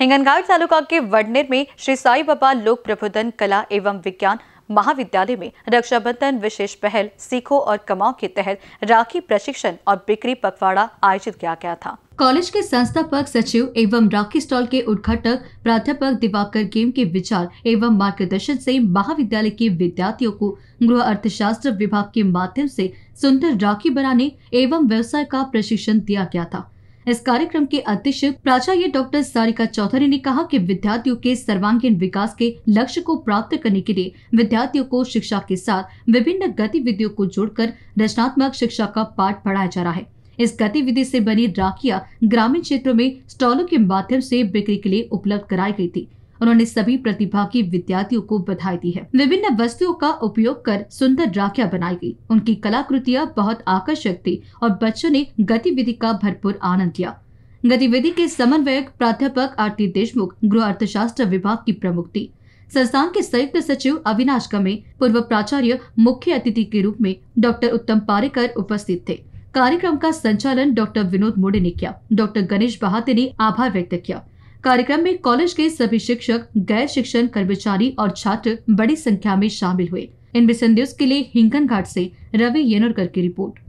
हिंगनघाट तालुका के वडनेर में श्री साई बाबा लोक प्रबोधन कला एवं विज्ञान महाविद्यालय में रक्षाबंधन विशेष पहल सीखो और कमाओ के तहत राखी प्रशिक्षण और बिक्री पखवाड़ा आयोजित किया गया था कॉलेज के संस्थापक सचिव एवं राखी स्टॉल के उद्घाटक प्राध्यापक दिवाकर गेम के विचार एवं मार्गदर्शन से महाविद्यालय के विद्यार्थियों को गृह अर्थशास्त्र विभाग के माध्यम से सुंदर राखी बनाने एवं व्यवसाय का प्रशिक्षण दिया गया था इस कार्यक्रम के अध्यक्ष प्राचार्य डॉक्टर सारिका चौधरी ने कहा कि विद्यार्थियों के सर्वांगीण विकास के लक्ष्य को प्राप्त करने के लिए विद्यार्थियों को शिक्षा के साथ विभिन्न गतिविधियों को जोड़कर रचनात्मक शिक्षा का पाठ पढ़ाया जा रहा है इस गतिविधि से बनी राखिया ग्रामीण क्षेत्रों में स्टॉलों के माध्यम से बिक्री के लिए उपलब्ध कराई गई थी उन्होंने सभी प्रतिभा के विद्यार्थियों को बधाई दी है विभिन्न वस्तुओं का उपयोग कर सुंदर राखियां बनाई गई उनकी कलाकृतियां बहुत आकर्षक थी और बच्चों ने गतिविधि का भरपूर आनंद लिया गतिविधि के समन्वयक प्राध्यापक आरती देशमुख गृह अर्थशास्त्र विभाग की प्रमुख थी संस्थान के संयुक्त सचिव अविनाश कमे पूर्व प्राचार्य मुख्य अतिथि के रूप में डॉक्टर उत्तम पारेकर उपस्थित थे कार्यक्रम का संचालन डॉक्टर विनोद मोड़े ने किया डॉक्टर गणेश बहाते ने आभार व्यक्त किया कार्यक्रम में कॉलेज के सभी शिक्षक गैर शिक्षण कर्मचारी और छात्र बड़ी संख्या में शामिल हुए इन बिस के लिए हिंगन घाट ऐसी रवि येनोरकर की रिपोर्ट